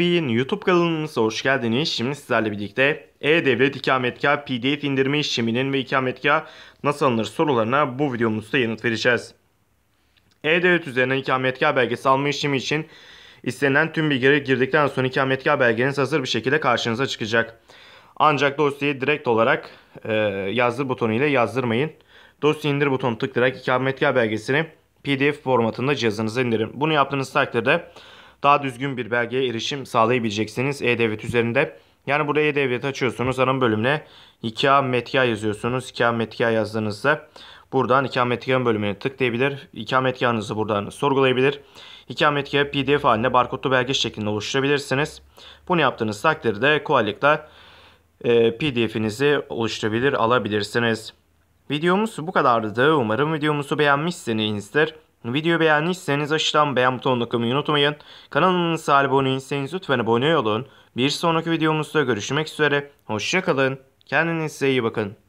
Bey'in YouTube kanalımıza hoş geldiniz. Şimdi sizlerle birlikte E-Devlet ikametgah PDF indirme işleminin ve ikametgah nasıl alınır sorularına bu videomuzda yanıt vereceğiz. E-Devlet üzerinden ikametgah belgesi alma işlemi için istenilen tüm bilgileri girdikten sonra ikametgah belgeniz hazır bir şekilde karşınıza çıkacak. Ancak dosyayı direkt olarak e, yazdır butonu ile yazdırmayın. Dosya indir butonu tıklayarak ikametgah belgesini PDF formatında cihazınıza indirin. Bunu yaptığınız takdirde daha düzgün bir belgeye erişim sağlayabileceksiniz E-Devlet üzerinde. Yani burada E-Devlet açıyorsunuz. Hanım bölümüne nikah metya yazıyorsunuz. Nikah metya yazdığınızda buradan ikametgah bölümüne tıklayabilir. İkametgahınızı buradan sorgulayabilir. İkametgahı pdf halinde barkodlu belge şeklinde oluşturabilirsiniz. Bunu yaptığınız takdirde kolaylıkla e, pdf'inizi oluşturabilir alabilirsiniz. Videomuz bu kadardı. Umarım videomuzu beğenmişsinizdir. Videoyu beğendiyseniz aşağıdan beğen butonuna takmayı unutmayın. Kanalımıza abone değilseniz lütfen abone olun. Bir sonraki videomuzda görüşmek üzere. Hoşçakalın. Kendinize iyi bakın.